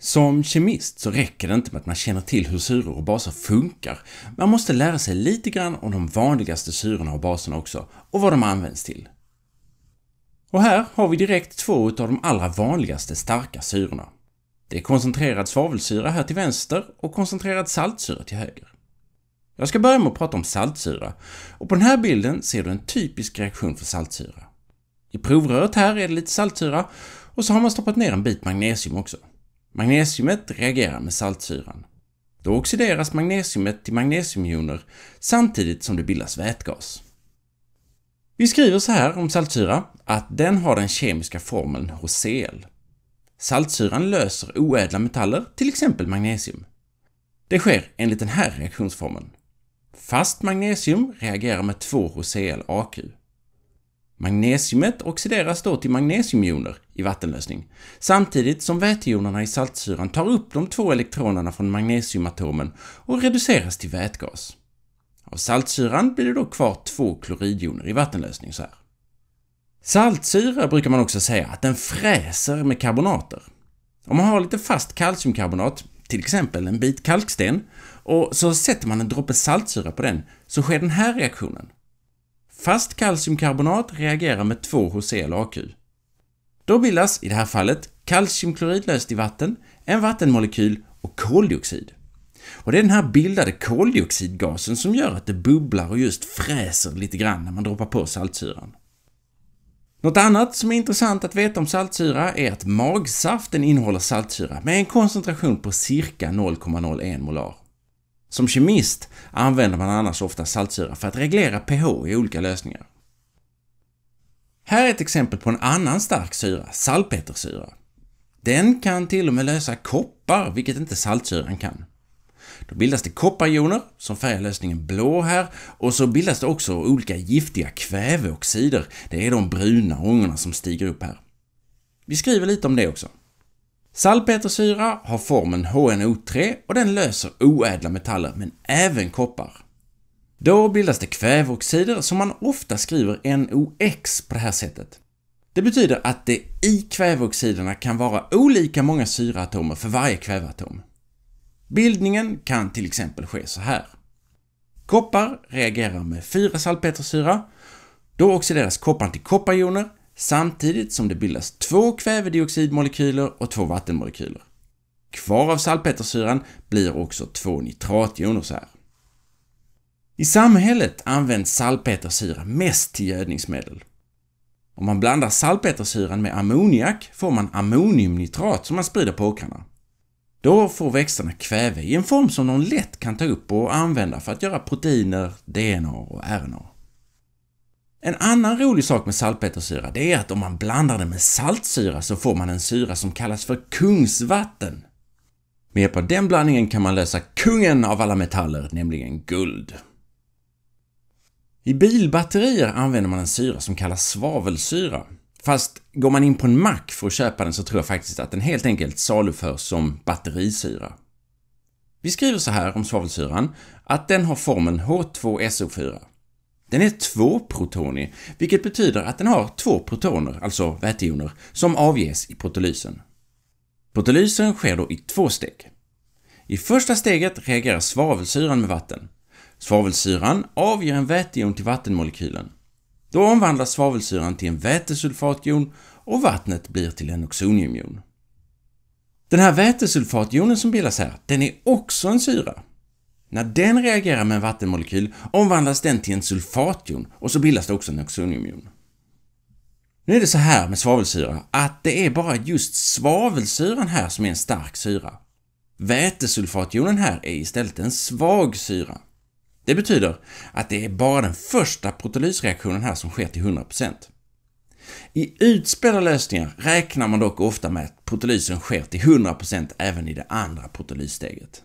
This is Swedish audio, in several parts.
Som kemist så räcker det inte med att man känner till hur syror och baser funkar. Man måste lära sig lite grann om de vanligaste syrorna och baserna också, och vad de används till. Och här har vi direkt två av de allra vanligaste starka syrorna. Det är koncentrerad svavelsyra här till vänster och koncentrerad saltsyra till höger. Jag ska börja med att prata om saltsyra, och på den här bilden ser du en typisk reaktion för saltsyra. I provröret här är det lite saltsyra, och så har man stoppat ner en bit magnesium också. Magnesiumet reagerar med saltsyran. Då oxideras magnesiumet till magnesiumjoner, samtidigt som det bildas vätgas. Vi skriver så här om saltsyra att den har den kemiska formeln HCl. Saltsyran löser oädla metaller, till exempel magnesium. Det sker enligt den här reaktionsformeln. Fast magnesium reagerar med 2 HCl-AQ. Magnesiumet oxideras då till magnesiumjoner, i vattenlösning. Samtidigt som vätejonerna i saltsyran tar upp de två elektronerna från magnesiumatomen och reduceras till vätgas. Av saltsyran blir det då kvar två kloridjoner i vattenlösning så här. Saltsyra brukar man också säga att den fräser med karbonater. Om man har lite fast kalciumkarbonat, till exempel en bit kalksten, och så sätter man en droppe saltsyra på den, så sker den här reaktionen. Fast kalciumkarbonat reagerar med 2 HCl-AQ då bildas, i det här fallet, kalciumklorid löst i vatten, en vattenmolekyl och koldioxid. Och Det är den här bildade koldioxidgasen som gör att det bubblar och just fräser lite grann när man droppar på saltsyran. Något annat som är intressant att veta om saltsyra är att magsaften innehåller saltsyra med en koncentration på cirka 0,01 molar. Som kemist använder man annars ofta saltsyra för att reglera pH i olika lösningar. Här är ett exempel på en annan stark syra, salpetersyra. Den kan till och med lösa koppar, vilket inte saltsyran kan. Då bildas det kopparjoner, som färgar lösningen blå här, och så bildas det också olika giftiga kväveoxider. Det är de bruna ångorna som stiger upp här. Vi skriver lite om det också. Salpetersyra har formen HNO3 och den löser oädla metaller, men även koppar. Då bildas det kväveoxider som man ofta skriver NOx på det här sättet. Det betyder att det i kväveoxiderna kan vara olika många syreatomer för varje kväveatom. Bildningen kan till exempel ske så här. Koppar reagerar med 4 salpetersyra. Då oxideras kopparn till kopparjoner samtidigt som det bildas två kvävedioxidmolekyler och två vattenmolekyler. Kvar av salpetersyran blir också två nitratjoner så här. I samhället används salpetersyra mest till gödningsmedel. Om man blandar salpetersyran med ammoniak får man ammoniumnitrat som man sprider på åkrarna. Då får växterna kväve i en form som de lätt kan ta upp och använda för att göra proteiner, DNA och RNA. En annan rolig sak med salpetersyra, det är att om man blandar den med saltsyra så får man en syra som kallas för kungsvatten. Med hjälp av den blandningen kan man lösa kungen av alla metaller, nämligen guld. I bilbatterier använder man en syra som kallas svavelsyra. Fast går man in på en mack för att köpa den så tror jag faktiskt att den helt enkelt saluförs som batterisyra. Vi skriver så här om svavelsyran att den har formen H2SO4. Den är tvåprotonig, vilket betyder att den har två protoner, alltså vätejoner, som avges i protolysen. Protolysen sker då i två steg. I första steget reagerar svavelsyran med vatten. Svavelsyran avger en vätejon till vattenmolekylen. Då omvandlas svavelsyran till en vätesulfatjon och vattnet blir till en oxoniumjon. Den här vätesulfatjonen som bildas här, den är också en syra. När den reagerar med en vattenmolekyl omvandlas den till en sulfatjon och så bildas det också en oxoniumjon. Nu är det så här med svavelsyra att det är bara just svavelsyran här som är en stark syra. Vätesulfatjonen här är istället en svag syra. Det betyder att det är bara den första protolysreaktionen här som sker till 100%. I utspädda lösningar räknar man dock ofta med att protolysen sker till 100% även i det andra protolyssteget.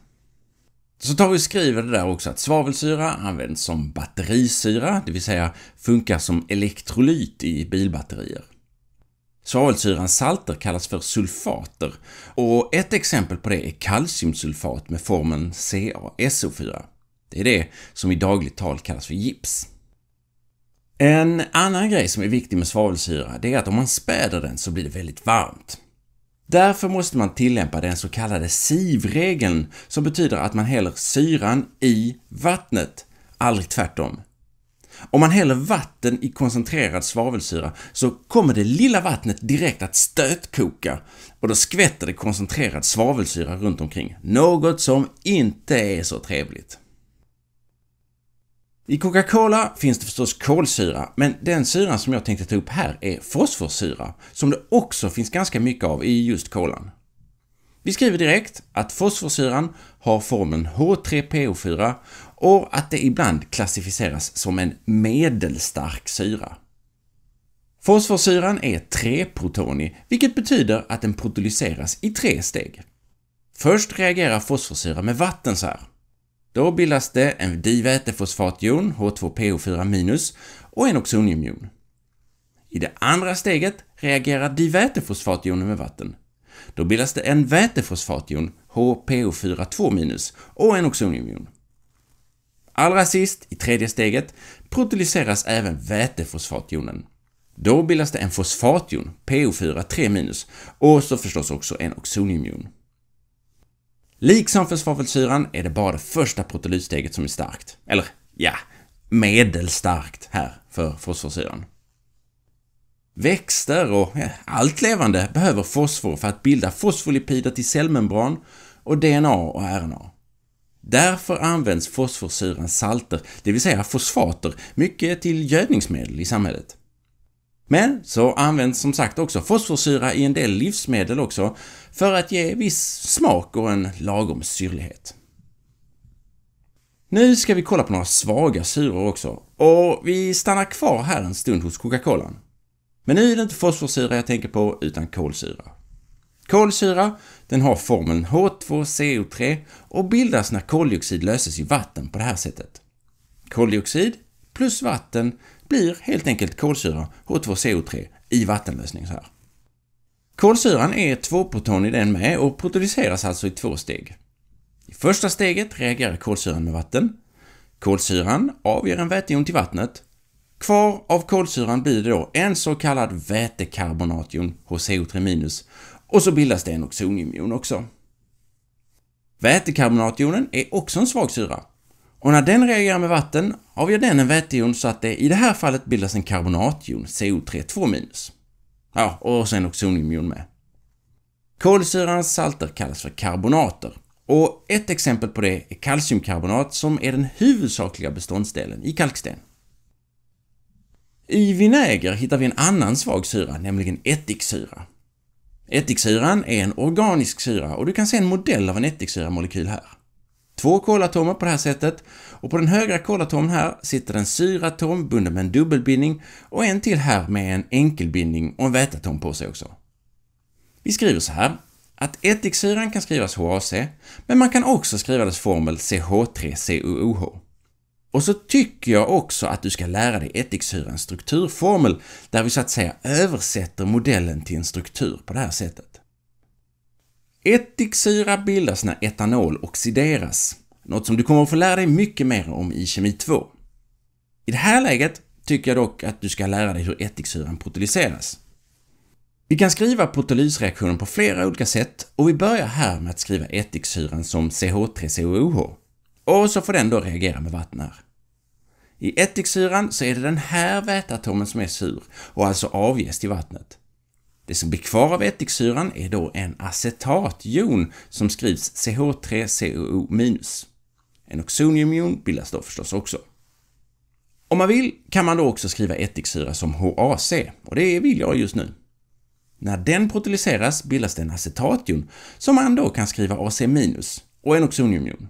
Så tar vi och skriver det där också att svavelsyra används som batterisyra, det vill säga funkar som elektrolyt i bilbatterier. Svavelsyrans salter kallas för sulfater och ett exempel på det är kalciumsulfat med formeln CaSO4. Det är det som i dagligt tal kallas för gips. En annan grej som är viktig med svavelsyra, det är att om man späder den så blir det väldigt varmt. Därför måste man tillämpa den så kallade sivregeln som betyder att man häller syran i vattnet, aldrig tvärtom. Om man häller vatten i koncentrerad svavelsyra så kommer det lilla vattnet direkt att stötkoka och då skvätter det koncentrerad svavelsyra runt omkring, något som inte är så trevligt. I Coca-Cola finns det förstås kolsyra, men den syran som jag tänkte ta upp här är fosforsyra, som det också finns ganska mycket av i just kolan. Vi skriver direkt att fosforsyran har formen H3PO4 och att det ibland klassificeras som en medelstark syra. Fosforsyran är treprotonig, vilket betyder att den protolyseras i tre steg. Först reagerar fosforsyra med vatten så här. Då bildas det en divätefosfatjon, H2PO4-, och en oxoniumjon. I det andra steget reagerar divätefosfatjoner med vatten. Då bildas det en vätefosfatjon, hpo 4 och en oxoniumjon. Allra sist, i tredje steget, protolyseras även vätefosfatjonen. Då bildas det en fosfatjon, po 4 och så förstås också en oxoniumjon. Liksom för svavelsyran är det bara det första protolyssteget som är starkt. Eller ja, medelstarkt här för fosforsyran. Växter och ja, allt levande behöver fosfor för att bilda fosfolipider till cellmembran och DNA och RNA. Därför används fosforsyrans salter, det vill säga fosfater, mycket till gödningsmedel i samhället. Men så används som sagt också fosforsyra i en del livsmedel också för att ge viss smak och en lagom syrlighet. Nu ska vi kolla på några svaga syror också och vi stannar kvar här en stund hos Coca-Colan. Men nu är det inte fosforsyra jag tänker på utan kolsyra. Kolsyra, den har formeln H2CO3 och bildas när koldioxid löses i vatten på det här sättet. Koldioxid plus vatten blir helt enkelt kolsyra H2CO3 i vattenlösning så här. Kolsyran är tvåproton i den med och protolyseras alltså i två steg. I första steget reagerar kolsyran med vatten. Kolsyran avger en väteion till vattnet. Kvar av kolsyran blir det då en så kallad vätekarbonation, HCO3-, och så bildas det en oxonimion också. Vätekarbonation är också en svag syra, och när den reagerar med vatten avger den en väteion så att det i det här fallet bildas en karbonatjon, CO3-2-. Ja, och sen oxoniumjon med. Kolsyrans salter kallas för karbonater och ett exempel på det är kalciumkarbonat som är den huvudsakliga beståndsdelen i kalksten. I vinäger hittar vi en annan svag syra, nämligen ättiksyra. Ättiksyran är en organisk syra och du kan se en modell av en ättiksyramolekyl här två kolatomer på det här sättet och på den högra kolatomen här sitter en syratom bunden med en dubbelbindning och en till här med en enkelbindning och en väteatom på sig också. Vi skriver så här att ättiksyran kan skrivas HAC, men man kan också skriva dess formel CH3COOH. Och så tycker jag också att du ska lära dig ättiksyrans strukturformel, där vi så att säga översätter modellen till en struktur på det här sättet. Ättiksyra bildas när etanol oxideras, något som du kommer att få lära dig mycket mer om i kemi 2. I det här läget tycker jag dock att du ska lära dig hur ättiksyran protolyseras. Vi kan skriva protolysreaktionen på flera olika sätt och vi börjar här med att skriva ättiksyran som CH3COOH och så får den då reagera med vatten här. I ättiksyran så är det den här väteatomen som är sur och alltså avges till vattnet. Det som blir kvar av ättiksyran är då en acetatjon som skrivs CH3COO-. En oxoniumjon bildas då förstås också. Om man vill kan man då också skriva ättiksyra som HAC, och det vill jag just nu. När den proteolyseras bildas det en acetatjon, som man då kan skriva AC- och en oxoniumjon.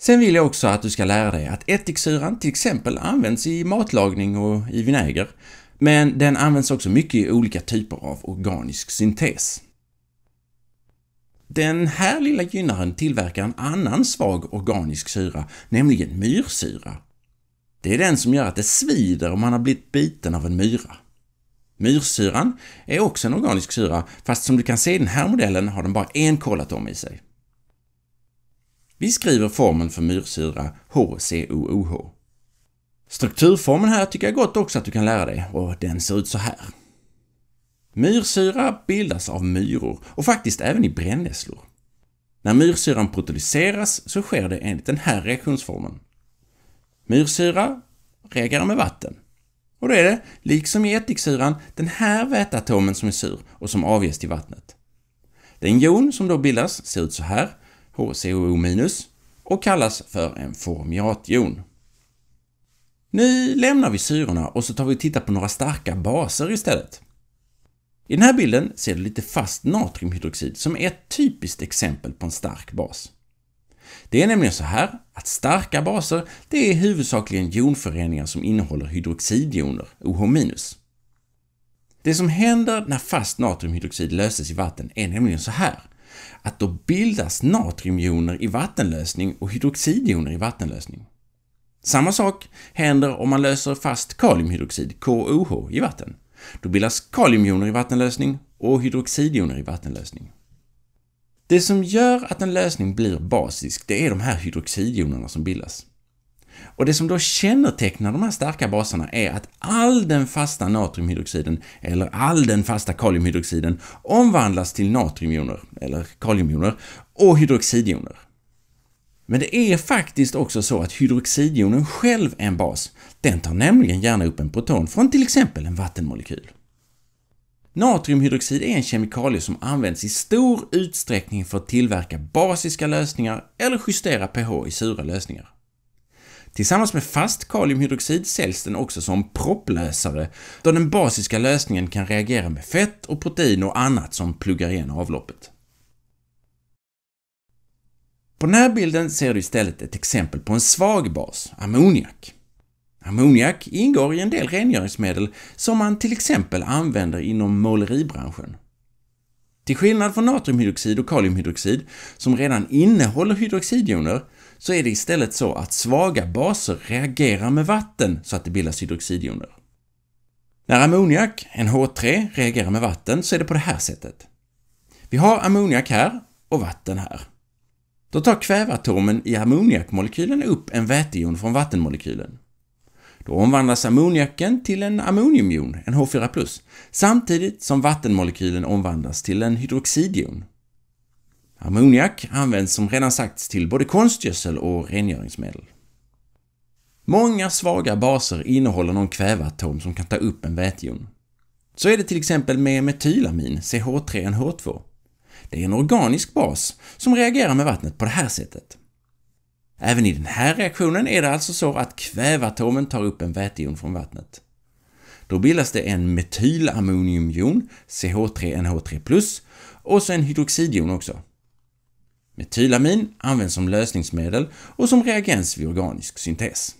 Sen vill jag också att du ska lära dig att ättiksyran till exempel används i matlagning och i vinäger, men den används också mycket i olika typer av organisk syntes. Den här lilla gynnaren tillverkar en annan svag organisk syra, nämligen myrsyra. Det är den som gör att det svider om man har blivit biten av en myra. Myrsyran är också en organisk syra, fast som du kan se i den här modellen har den bara en kolatom i sig. Vi skriver formeln för myrsyra HCOOH. Strukturformen här tycker jag gott också att du kan lära dig och den ser ut så här. Myrsyra bildas av myror och faktiskt även i brännässlor. När myrsyran protolyseras så sker det enligt den här reaktionsformen. Myrsyra reagerar med vatten. Och då är det, liksom i ättiksyran, den här väteatomen som är sur och som avges till vattnet. Den jon som då bildas ser ut så här, HCOO- och kallas för en formiatjon. Nu lämnar vi syrorna och så tar vi och tittar på några starka baser istället. I den här bilden ser du lite fast natriumhydroxid som är ett typiskt exempel på en stark bas. Det är nämligen så här att starka baser, det är huvudsakligen jonföreningar som innehåller hydroxidjoner, OH-. Det som händer när fast natriumhydroxid löses i vatten är nämligen så här att då bildas natriumjoner i vattenlösning och hydroxidjoner i vattenlösning. Samma sak händer om man löser fast kaliumhydroxid, KOH, i vatten. Då bildas kaliumjoner i vattenlösning och hydroxidjoner i vattenlösning. Det som gör att en lösning blir basisk, det är de här hydroxidjonerna som bildas. Och det som då kännetecknar de här starka baserna är att all den fasta natriumhydroxiden, eller all den fasta kaliumhydroxiden, omvandlas till natriumjoner, eller kaliumjoner, och hydroxidjoner. Men det är faktiskt också så att hydroxidjonen själv är en bas. Den tar nämligen gärna upp en proton från till exempel en vattenmolekyl. Natriumhydroxid är en kemikalie som används i stor utsträckning för att tillverka basiska lösningar eller justera pH i sura lösningar. Tillsammans med fast kaliumhydroxid säljs den också som propplösare, då den basiska lösningen kan reagera med fett och protein och annat som pluggar igen avloppet. På den här bilden ser du istället ett exempel på en svag bas, ammoniak. Ammoniak ingår i en del rengöringsmedel som man till exempel använder inom måleribranschen. Till skillnad från natriumhydroxid och kaliumhydroxid, som redan innehåller hydroxidjoner, så är det istället så att svaga baser reagerar med vatten så att det bildas hydroxidjoner. När ammoniak, NH3, reagerar med vatten så är det på det här sättet. Vi har ammoniak här och vatten här. Då tar kväveatomen i ammoniakmolekylen upp en väteion från vattenmolekylen. Då omvandlas ammoniaken till en ammoniumjon, en H4+, samtidigt som vattenmolekylen omvandlas till en hydroxidjon. Ammoniak används som redan sagts till både konstgödsel och rengöringsmedel. Många svaga baser innehåller någon kväveatom som kan ta upp en vätejon. Så är det till exempel med metylamin, CH3NH2. Det är en organisk bas som reagerar med vattnet på det här sättet. Även i den här reaktionen är det alltså så att kväveatomen tar upp en vätejon från vattnet. Då bildas det en metylammoniumjon, CH3NH3+, och så en hydroxidjon också. Metylamin används som lösningsmedel och som reagens vid organisk syntes.